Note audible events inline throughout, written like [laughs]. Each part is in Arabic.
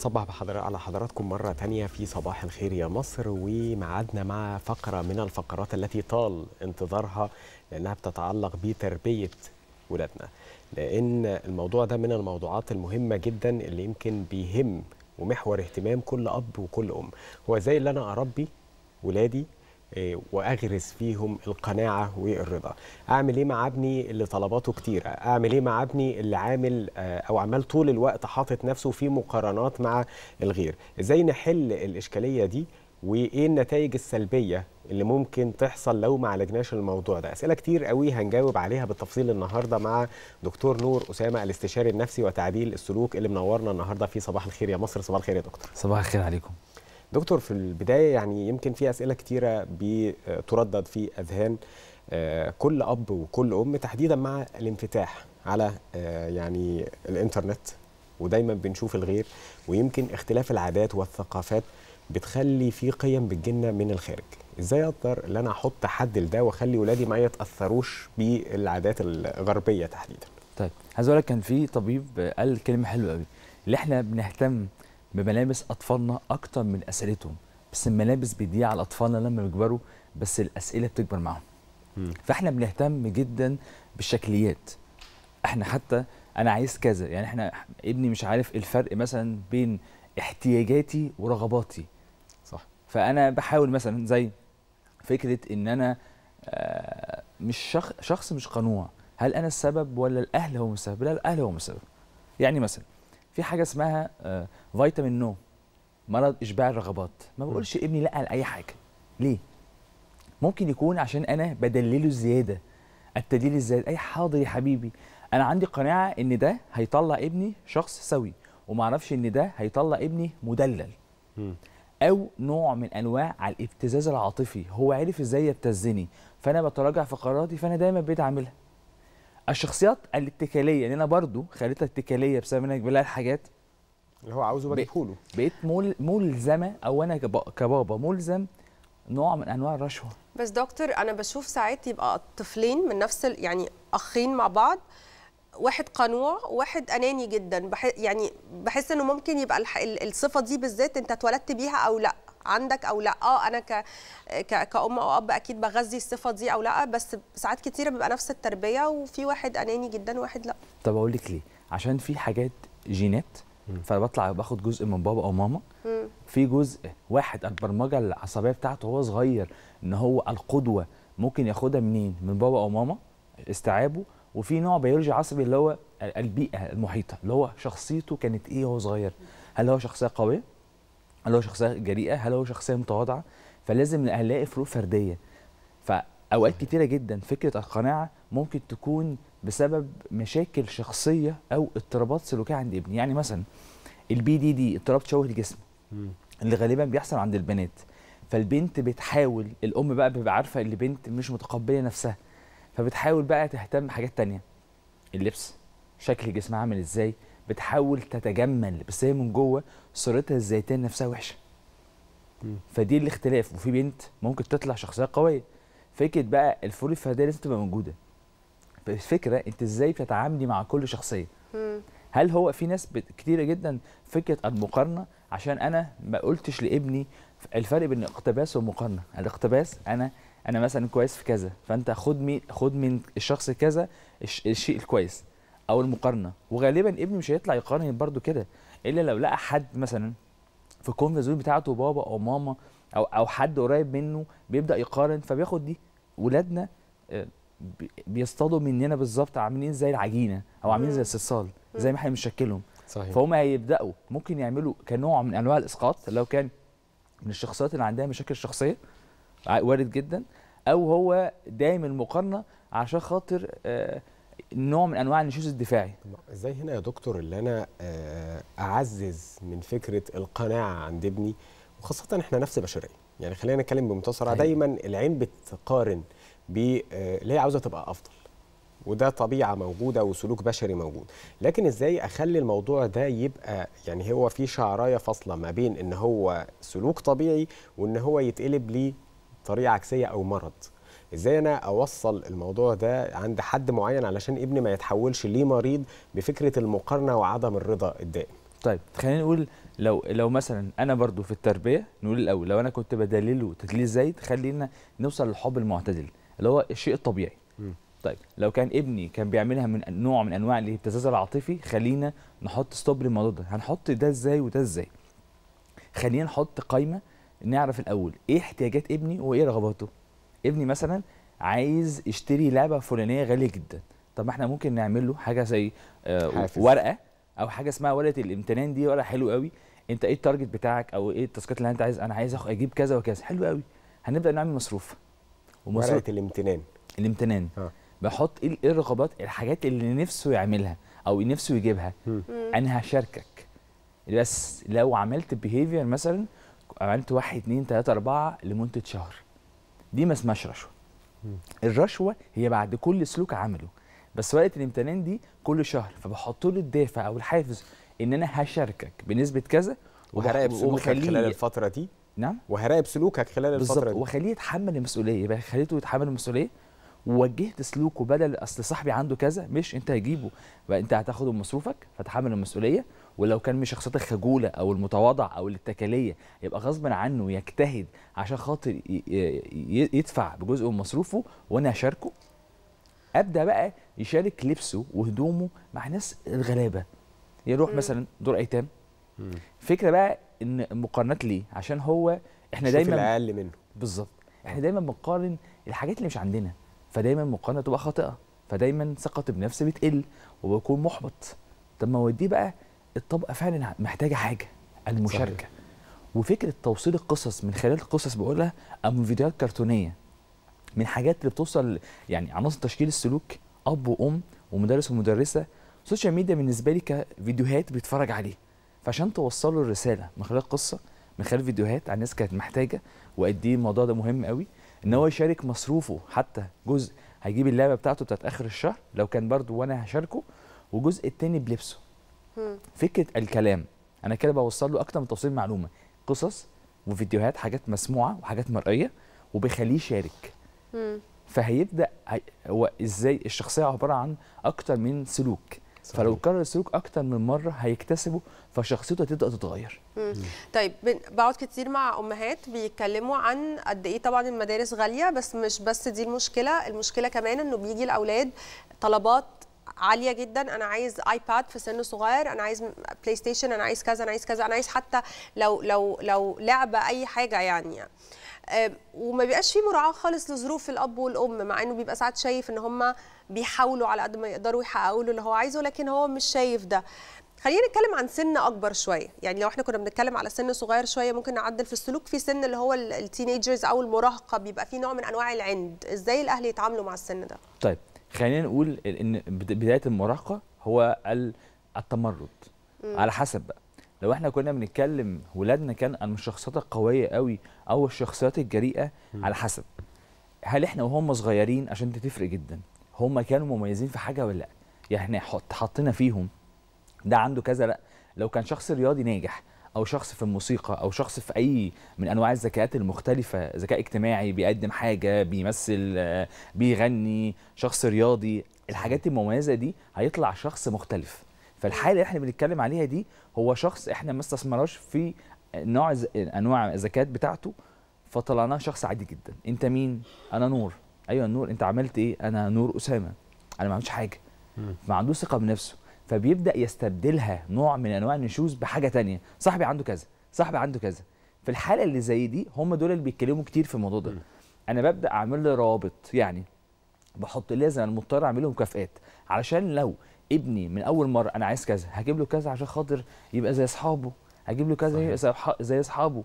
نصبح بحضر... على حضراتكم مرة تانية في صباح الخير يا مصر ومعادنا مع فقرة من الفقرات التي طال انتظارها لأنها بتتعلق بتربية ولادنا لأن الموضوع ده من الموضوعات المهمة جدا اللي يمكن بيهم ومحور اهتمام كل أب وكل أم هو زي اللي أنا أربي ولادي آه، واغرس فيهم القناعه والرضا اعمل ايه مع ابني اللي طلباته كتيره اعمل ايه مع ابني اللي عامل آه، او عمال طول الوقت حاطط نفسه في مقارنات مع الغير ازاي نحل الاشكاليه دي وايه النتائج السلبيه اللي ممكن تحصل لو ما عالجناش الموضوع ده اسئله كتير قوي هنجاوب عليها بالتفصيل النهارده مع دكتور نور اسامه الاستشاري النفسي وتعديل السلوك اللي منورنا النهارده في صباح الخير يا مصر صباح الخير يا دكتور صباح الخير عليكم دكتور في البدايه يعني يمكن في اسئله كتيره بتردد في اذهان آه، كل اب وكل ام تحديدا مع الانفتاح على آه، يعني الانترنت ودايما بنشوف الغير ويمكن اختلاف العادات والثقافات بتخلي في قيم بتجينا من الخارج ازاي اقدر ان انا احط حد لده واخلي ولادي ما يتاثروش بالعادات الغربيه تحديدا طيب عايز اقول لك كان في طبيب قال كلمه حلوه قوي اللي احنا بنهتم بملابس اطفالنا اكتر من اسئلتهم بس الملابس بتضيع على اطفالنا لما بيكبروا بس الاسئله بتكبر معاهم فاحنا بنهتم جدا بالشكليات احنا حتى انا عايز كذا يعني احنا ابني مش عارف الفرق مثلا بين احتياجاتي ورغباتي صح فانا بحاول مثلا زي فكره ان انا آه، مش شخص, شخص مش قنوع هل انا السبب ولا الاهل هم السبب لا الاهل هم السبب يعني مثلا في حاجه اسمها فيتامين آه، نو مرض اشباع الرغبات ما بقولش ابني لا على اي حاجه ليه ممكن يكون عشان انا بدلله زياده التدليل الزياده اي حاضر يا حبيبي انا عندي قناعه ان ده هيطلع ابني شخص سوي وما اعرفش ان ده هيطلع ابني مدلل او نوع من انواع على الابتزاز العاطفي هو عرف ازاي يبتزني فانا بتراجع في قراراتي فانا دايما بقيت اعملها الشخصيات الاتكاليه لان انا برضو خليتها اتكاليه بسبب انك بلاقي الحاجات اللي هو عاوزه بجيبه له بقيت مل ملزمه او انا كبابا ملزم نوع من انواع الرشوه بس دكتور انا بشوف ساعات يبقى طفلين من نفس يعني اخين مع بعض واحد قنوع وواحد اناني جدا بح يعني بحس انه ممكن يبقى الح... الصفه دي بالذات انت اتولدت بيها او لا عندك او لا اه انا ك... ك... كام او اب اكيد بغذي الصفه دي او لا بس ساعات كتيره بيبقى نفس التربيه وفي واحد اناني جدا وواحد لا طب اقول لك ليه عشان في حاجات جينات فبطلع باخد جزء من بابا او ماما في جزء واحد البرمجه العصبيه بتاعته وهو صغير ان هو القدوه ممكن ياخدها منين من بابا او ماما استيعابه وفي نوع بيولوجي عصبي اللي هو البيئه المحيطه اللي هو شخصيته كانت ايه وهو صغير هل هو شخصيه قويه هل هو شخصيه جريئه هل هو شخصيه متواضعه فلازم الاقي فروق فرديه فاوقات كتيره جدا فكره القناعه ممكن تكون بسبب مشاكل شخصيه او اضطرابات سلوكيه عند ابني يعني مثلا البي دي دي اضطراب تشوه الجسم اللي غالبا بيحصل عند البنات فالبنت بتحاول الام بقى بيبقى عارفه ان البنت مش متقبله نفسها فبتحاول بقى تهتم بحاجات تانية اللبس شكل جسمها عامل ازاي بتحاول تتجمل بس هي من جوه صورتها الذاتيه نفسها وحشه فدي الاختلاف وفي بنت ممكن تطلع شخصيه قويه فكره بقى الفروق الفرديه لازم تبقى موجوده الفكره انت ازاي بتتعاملي مع كل شخصيه هل هو في ناس كتيره جدا فكره المقارنه عشان انا ما قلتش لابني الفرق بين الاقتباس والمقارنه الاقتباس انا انا مثلا كويس في كذا فانت خد من خد من الشخص كذا الشيء الكويس او المقارنه وغالبا ابني مش هيطلع يقارن برده كده الا لو لقى حد مثلا في الكونفرس زون بتاعته بابا او ماما او او حد قريب منه بيبدا يقارن فبياخد دي ولادنا آه، بيصطادوا مننا بالظبط عاملين زي العجينه او عاملين زي الصلصال زي ما احنا بنشكلهم صحيح فهم هيبداوا ممكن يعملوا كنوع من انواع الاسقاط لو كان من الشخصيات اللي عندها مشاكل شخصيه وارد جدا او هو دايم المقارنه عشان خاطر آه، نوع من انواع النشوز الدفاعي ازاي هنا يا دكتور اللي انا آه، اعزز من فكره القناعه عند ابني وخاصه احنا نفس بشريه يعني خلينا نتكلم بمنتصر دايما العين بتقارن آه، اللي هي عاوزه تبقى افضل وده طبيعه موجوده وسلوك بشري موجود لكن ازاي اخلي الموضوع ده يبقى يعني هو في شعرايه فاصله ما بين ان هو سلوك طبيعي وان هو يتقلب بطريقه عكسيه او مرض ازاي انا اوصل الموضوع ده عند حد معين علشان ابني ما يتحولش ليه مريض بفكره المقارنه وعدم الرضا الدائم طيب خلينا نقول لو لو مثلا انا برضو في التربيه نقول الاول لو انا كنت بدلله تدليل زايد خلينا نوصل للحب المعتدل اللي هو الشيء الطبيعي م. طيب لو كان ابني كان بيعملها من نوع من انواع الابتزاز العاطفي خلينا نحط ستوب للموضوع ده هنحط ده ازاي وده ازاي خلينا نحط قائمه نعرف الاول ايه احتياجات ابني وايه رغباته ابني مثلا عايز يشتري لعبه فلانيه غاليه جدا طب ما احنا ممكن نعمل له حاجه زي آه ورقه او حاجه اسمها ورقه الامتنان دي ورقه حلوه قوي انت ايه التارجت بتاعك او ايه التاسكات اللي انت عايز انا عايز اجيب كذا وكذا حلو قوي هنبدا نعمل مصروف ومصروف ورقه الامتنان الامتنان ها. آه. بحط إيه, ايه الرغبات الحاجات اللي نفسه يعملها او نفسه يجيبها م. انا هشاركك بس لو عملت بيهيفير مثلا عملت واحد اتنين تلاته اربعه لمده شهر دي ما اسمهاش رشوه الرشوه هي بعد كل سلوك عمله بس وقت الامتنان دي كل شهر فبحط له الدافع او الحافز ان انا هشاركك بنسبه كذا وهراقب سلوكك خلال الفتره دي نعم وهراقب سلوكك خلال الفتره دي وخليه يتحمل المسؤوليه يبقى خليته يتحمل المسؤوليه ووجهت سلوكه بدل اصل صاحبي عنده كذا مش انت هتجيبه بقى انت هتاخده مصروفك فتحمل المسؤوليه ولو كان من شخصيات الخجوله او المتواضع او الاتكاليه يبقى غصبا عنه يجتهد عشان خاطر يدفع بجزء من مصروفه وانا اشاركه ابدا بقى يشارك لبسه وهدومه مع ناس الغلابه يروح مثلا دور ايتام فكره بقى ان مقارنات ليه عشان هو احنا دايما الاقل منه بالظبط احنا آه. دايما بنقارن الحاجات اللي مش عندنا فدايما المقارنه تبقى خاطئه فدايما ثقة بنفسي بتقل وبكون محبط طب ما اوديه بقى الطبقه فعلا محتاجه حاجه المشاركه صحيح. وفكره توصيل القصص من خلال قصص بقولها او من فيديوهات كرتونيه من حاجات اللي بتوصل يعني عناصر تشكيل السلوك اب وام ومدرس ومدرسه السوشيال ميديا بالنسبه لي كفيديوهات بيتفرج عليه فعشان توصل له الرساله من خلال قصه من خلال فيديوهات على الناس كانت محتاجه وقد ايه الموضوع ده مهم قوي ان هو يشارك مصروفه حتى جزء هيجيب اللعبه بتاعته بتاعت اخر الشهر لو كان برضو وانا هشاركه وجزء التاني بلبسه فكره الكلام انا كده بوصل له اكتر من توصيل معلومه قصص وفيديوهات حاجات مسموعه وحاجات مرئيه وبيخليه يشارك فهيبدا هو ازاي الشخصيه عباره عن اكتر من سلوك صحيح. فلو كرر السلوك اكتر من مره هيكتسبه فشخصيته هتبدا تتغير طيب بقعد كتير مع امهات بيتكلموا عن قد ايه طبعا المدارس غاليه بس مش بس دي المشكله المشكله كمان انه بيجي الاولاد طلبات عاليه جدا انا عايز ايباد في سن صغير انا عايز بلاي ستيشن انا عايز كذا انا عايز كذا انا عايز حتى لو لو لو لعبه اي حاجه يعني وما بيبقاش فيه مراعاه خالص لظروف الاب والام مع انه بيبقى ساعات شايف ان هم بيحاولوا على قد ما يقدروا يحققوا له اللي هو عايزه لكن هو مش شايف ده خلينا نتكلم عن سن اكبر شويه يعني لو احنا كنا بنتكلم على سن صغير شويه ممكن نعدل في السلوك في سن اللي هو التينيجرز او المراهقه بيبقى فيه نوع من انواع العند ازاي الاهل يتعاملوا مع السن ده طيب خلينا نقول ان بدايه المراهقه هو التمرد على حسب بقى لو احنا كنا بنتكلم ولادنا كان عن الشخصيات القويه قوي او الشخصيات الجريئه على حسب هل احنا وهم صغيرين عشان تفرق جدا هم كانوا مميزين في حاجه ولا لا يعني احنا حطينا فيهم ده عنده كذا لا لو كان شخص رياضي ناجح او شخص في الموسيقى او شخص في اي من انواع الذكاءات المختلفه ذكاء اجتماعي بيقدم حاجه بيمثل آه، بيغني شخص رياضي الحاجات المميزه دي هيطلع شخص مختلف فالحاله اللي احنا بنتكلم عليها دي هو شخص احنا ما استثمرناش في نوع انواع الذكاءات بتاعته فطلعناه شخص عادي جدا انت مين انا نور ايوه نور انت عملت ايه انا نور اسامه انا ما عملتش حاجه ما عندوش ثقه بنفسه فبيبدا يستبدلها نوع من انواع النشوز بحاجه تانية صاحبي عنده كذا صاحبي عنده كذا في الحاله اللي زي دي هم دول اللي بيتكلموا كتير في الموضوع ده انا ببدا اعمل له روابط يعني بحط لازم انا مضطر اعمل له مكافئات علشان لو ابني من اول مره انا عايز كذا هجيب له كذا عشان خاطر يبقى زي اصحابه هجيب له كذا يبقى زي اصحابه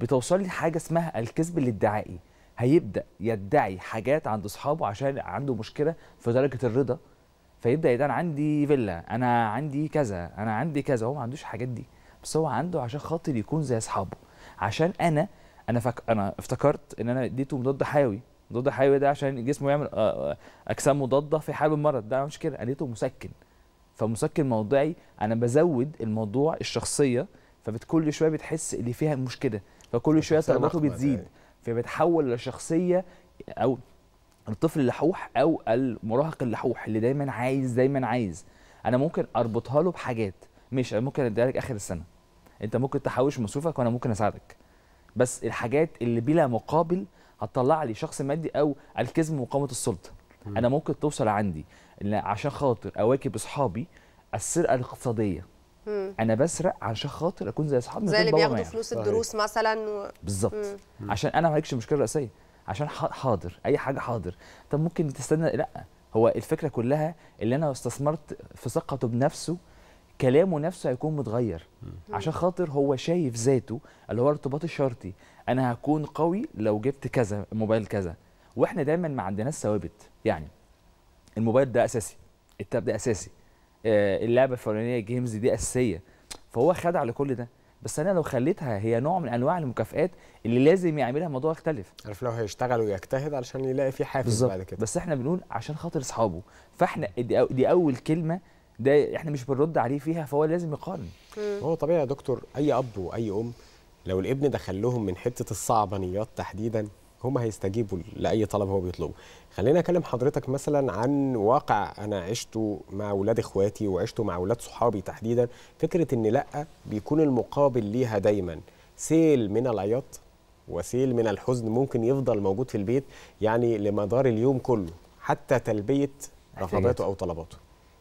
بتوصل لي حاجه اسمها الكذب الادعائي هيبدا يدعي حاجات عند اصحابه عشان عنده مشكله في درجه الرضا فيبدا انا عندي فيلا انا عندي كذا انا عندي كذا هو ما عندوش الحاجات دي بس هو عنده عشان خاطر يكون زي اصحابه عشان انا انا فك... انا افتكرت ان انا اديته مضاد حيوي مضاد حيوي ده عشان جسمه يعمل آه، آه، اجسام مضاده في حال المرض ده مش كده اديته مسكن فمسكن موضعي انا بزود الموضوع الشخصيه فبتكل شويه بتحس اللي فيها مشكله فكل شويه طلباته بتزيد أيوة. فبتحول لشخصيه او الطفل اللحوح او المراهق اللحوح اللي دايما عايز دايما عايز انا ممكن اربطها له بحاجات مش انا ممكن اديها لك اخر السنه انت ممكن تحوش مصروفك وانا ممكن اساعدك بس الحاجات اللي بلا مقابل هتطلع لي شخص مادي او الكذب مقاومه السلطه م. انا ممكن توصل عندي عشان خاطر اواكب اصحابي السرقه الاقتصاديه مم. انا بسرق عشان خاطر اكون زي اصحابي زي اللي بياخدوا فلوس الدروس مثلا و... بالظبط عشان انا ما عليكش مشكله رئيسيه عشان حاضر اي حاجه حاضر طب ممكن تستنى لا هو الفكره كلها اللي انا استثمرت في ثقته بنفسه كلامه نفسه هيكون متغير عشان خاطر هو شايف ذاته اللي هو الارتباط الشرطي انا هكون قوي لو جبت كذا موبايل كذا واحنا دايما ما عندناش ثوابت يعني الموبايل ده اساسي التاب ده اساسي آه، اللعبه الفلانيه جيمز دي اساسيه فهو خدع لكل ده بس انا لو خليتها هي نوع من انواع المكافئات اللي لازم يعملها موضوع يختلف عارف لو هيشتغل ويجتهد علشان يلاقي فيه حافز بعد كده بس احنا بنقول عشان خاطر اصحابه فاحنا دي اول كلمه ده احنا مش بنرد عليه فيها فهو لازم يقارن هو طبيعي يا دكتور اي اب واي ام لو الابن دخل لهم من حته الصعبانيات تحديدا هم هيستجيبوا لاي طلب هو بيطلبه خلينا اكلم حضرتك مثلا عن واقع انا عشته مع اولاد اخواتي وعشته مع اولاد صحابي تحديدا فكره ان لا بيكون المقابل ليها دايما سيل من العياط وسيل من الحزن ممكن يفضل موجود في البيت يعني لمدار اليوم كله حتى تلبيه رغباته او طلباته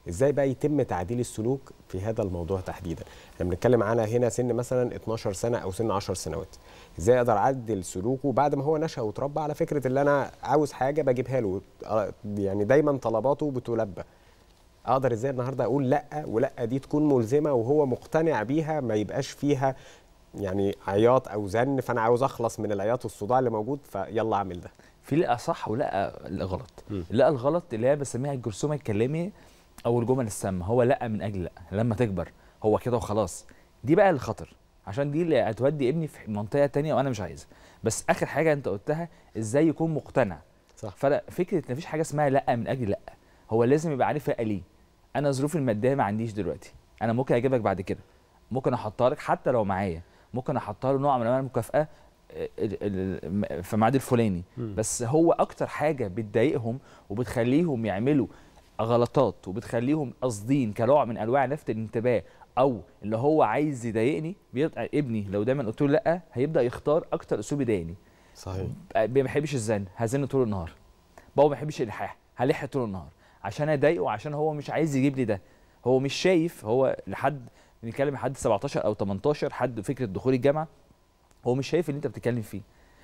ازاي بقى يتم تعديل السلوك في هذا الموضوع تحديدا احنا بنتكلم على هنا سن مثلا 12 سنه او سن 10 سنوات ازاي اقدر اعدل سلوكه بعد ما هو نشا وتربى على فكره اللي انا عاوز حاجه بجيبها له آه، يعني دايما طلباته بتلبى اقدر ازاي النهارده اقول لا ولا دي تكون ملزمه وهو مقتنع بيها ما يبقاش فيها يعني عياط او زن فانا عاوز اخلص من العياط والصداع اللي موجود فيلا اعمل ده في لا صح ولا غلط لا الغلط اللي هي بسميها الجرثومه الكلامي او الجمل السامه هو لا من اجل لا لما تكبر هو كده وخلاص دي بقى الخطر عشان دي اللي هتودي ابني في منطقه تانية وانا مش عايزها بس اخر حاجه انت قلتها ازاي يكون مقتنع صح فانا فكره مفيش حاجه اسمها لا من اجل لا هو لازم يبقى عارف ليه انا ظروفي الماديه ما عنديش دلوقتي انا ممكن اجيبك بعد كده ممكن احطها لك حتى لو معايا ممكن احطها له نوع من انواع المكافاه آه، في الميعاد الفلاني بس هو اكتر حاجه بتضايقهم وبتخليهم يعملوا غلطات وبتخليهم قاصدين كنوع من انواع لفت الانتباه او اللي هو عايز يضايقني بيبقى ابني لو دايما قلت له لا هيبدا يختار اكتر اسلوب يضايقني صحيح آه، ما بيحبش الزن هزن طول النهار بابا ما بيحبش الالحاح هلح طول النهار عشان اضايقه عشان هو مش عايز يجيب لي ده هو مش شايف هو لحد بنتكلم لحد 17 او 18 حد فكره دخول الجامعه هو مش شايف اللي انت بتتكلم فيه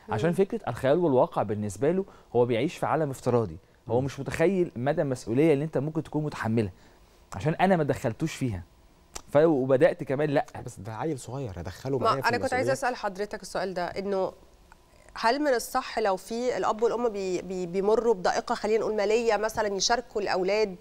عشان فكره الخيال والواقع بالنسبه له هو بيعيش في عالم افتراضي هو مش متخيل مدى المسؤوليه اللي انت ممكن تكون متحملها عشان انا ما دخلتوش فيها فبدات كمان لا بس ده عيل صغير ادخله معايا انا كنت عايزه اسال حضرتك السؤال ده انه هل من الصح لو في الاب والام بي بي بيمروا بضائقه خلينا نقول ماليه مثلا يشاركوا الاولاد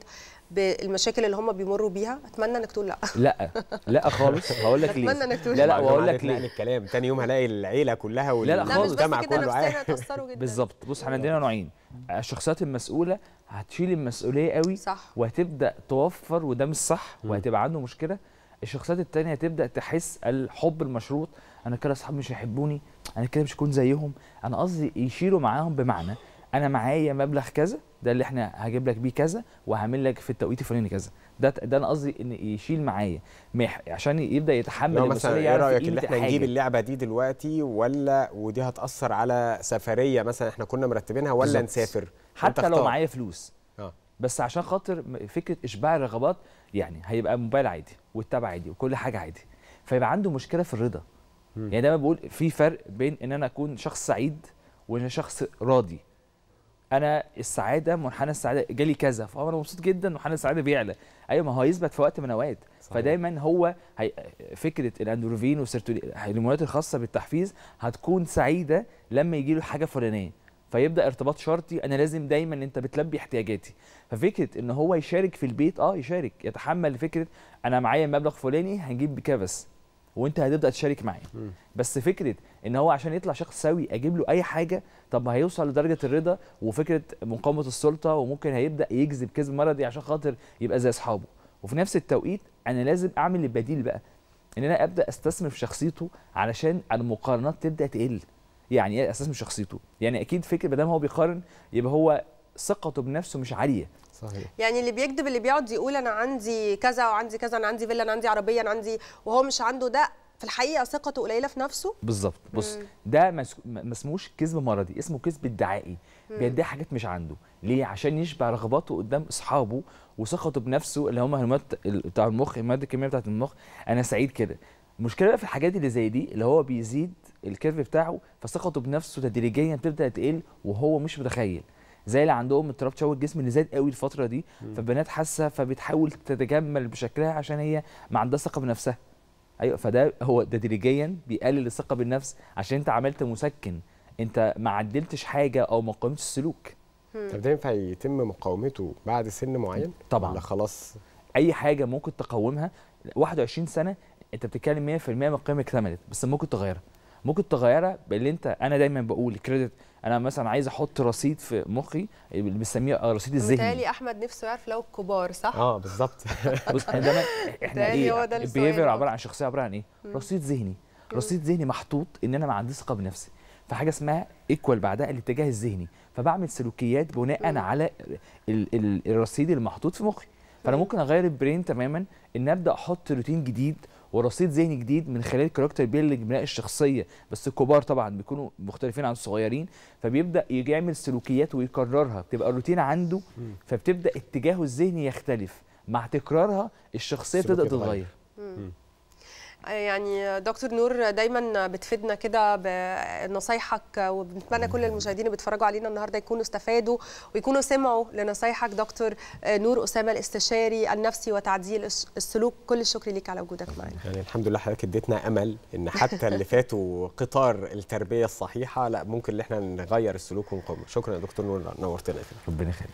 بالمشاكل اللي هم بيمروا بيها اتمنى انك تقول لا لا لا خالص هقول لك ليه اتمنى انك تقول لا لا واقول لك ليه الكلام تاني يوم هلاقي العيله كلها والمجتمع كله عارف بالظبط بص احنا عندنا نوعين الشخصيات المسؤوله هتشيل المسؤوليه قوي صح. وهتبدا توفر وده مش صح وهتبقى عنده مشكله الشخصيات التانية تبدا تحس الحب المشروط انا كده اصحابي مش هيحبوني انا كده مش هكون زيهم انا قصدي يشيلوا معاهم بمعنى انا معايا مبلغ كذا ده اللي احنا هجيب لك بيه كذا وهعمل لك في التوقيت الفلاني كذا ده ده انا قصدي ان يشيل معايا عشان يبدا يتحمل مثلا ايه رايك ان احنا نجيب اللعبه دي دلوقتي ولا ودي هتاثر على سفريه مثلا احنا كنا مرتبينها ولا بالزبط. نسافر حتى لو معايا فلوس بس عشان خاطر فكره اشباع الرغبات يعني هيبقى موبايل عادي والتابع عادي وكل حاجه عادي فيبقى عنده مشكله في الرضا يعني دايما بقول في فرق بين ان انا اكون شخص سعيد وان شخص راضي انا السعاده منحنى السعاده جالي كذا فانا مبسوط جدا منحنى السعاده بيعلى ايوه ما هو هيثبت في وقت من الاوقات فدايما هو هي فكره الاندروفين والسيرتولين الهرمونات الخاصه بالتحفيز هتكون سعيده لما يجي له حاجه فلانيه فيبدا ارتباط شرطي انا لازم دايما انت بتلبي احتياجاتي ففكره ان هو يشارك في البيت اه يشارك يتحمل فكره انا معايا مبلغ فلاني هنجيب بكذا بس وانت هتبدا تشارك معايا بس فكره ان هو عشان يطلع شخص سوي اجيب له اي حاجه طب ما هيوصل لدرجه الرضا وفكره مقاومه السلطه وممكن هيبدا يجذب كذب مرضي عشان خاطر يبقى زي اصحابه وفي نفس التوقيت انا لازم اعمل البديل بقى ان انا ابدا استثمر في شخصيته علشان المقارنات تبدا تقل يعني ايه اساس من شخصيته يعني اكيد فكر ما دام هو بيقارن يبقى هو ثقته بنفسه مش عاليه صحيح يعني اللي بيكذب اللي بيقعد يقول انا عندي كذا وعندي كذا انا عندي فيلا انا عندي عربيه انا عندي وهو مش عنده ده في الحقيقه ثقته قليله في نفسه بالظبط بص ده ما اسموش كذب مرضي اسمه كذب ادعائي بيدعي حاجات مش عنده ليه عشان يشبع رغباته قدام اصحابه وثقته بنفسه اللي هم هرمونات بتاع المخ الماده الكيميائيه بتاعه المخ انا سعيد كده المشكله بقى في الحاجات اللي زي دي اللي هو بيزيد الكيرف بتاعه فثقته بنفسه تدريجيا بتبدا تقل وهو مش متخيل زي اللي عندهم اضطراب تشوه الجسم اللي زاد قوي الفتره دي فالبنات حاسه فبتحاول تتجمل بشكلها عشان هي ما عندهاش ثقه بنفسها ايوه فده هو تدريجيا بيقلل الثقه بالنفس عشان انت عملت مسكن انت ما عدلتش حاجه او ما قاومتش السلوك طب ده ينفع يتم مقاومته بعد سن معين طبعا ولا خلاص اي حاجه ممكن تقاومها 21 سنه انت بتتكلم 100% من القيم اكتملت بس ممكن تغيرها ممكن تغيرها باللي انت انا دايما بقول كريدت انا مثلا عايز احط رصيد في مخي اللي بنسميه الرصيد الذهني متهيألي احمد نفسه يعرف لو الكبار صح؟ اه بالظبط [laughs] بص احنا دايما احنا ايه البيهيفير عباره عن شخصيه عباره عن ايه؟ رصيد ذهني رصيد ذهني محطوط ان انا ما عنديش ثقه بنفسي فحاجه اسمها ايكوال بعدها الاتجاه الذهني فبعمل سلوكيات بناء على ال ال الرصيد المحطوط في مخي فانا ممكن اغير البرين تماما ان ابدا احط روتين جديد ورصيد ذهني جديد من خلال كاركتر بيلدنج بناء الشخصيه بس الكبار طبعا بيكونوا مختلفين عن الصغيرين فبيبدا يعمل سلوكيات ويكررها بتبقى الروتين عنده فبتبدا اتجاهه الذهني يختلف مع تكرارها الشخصيه بتبدا تتغير يعني دكتور نور دايما بتفيدنا كده بنصايحك وبنتمنى كل المشاهدين اللي بيتفرجوا علينا النهارده يكونوا استفادوا ويكونوا سمعوا لنصايحك دكتور نور اسامه الاستشاري النفسي وتعديل السلوك كل الشكر ليك على وجودك معنا يعني الحمد لله حضرتك اديتنا امل ان حتى اللي فاتوا قطار التربيه الصحيحه لا ممكن ان احنا نغير السلوك ونقوم شكرا يا دكتور نور نورتنا ربنا يخليك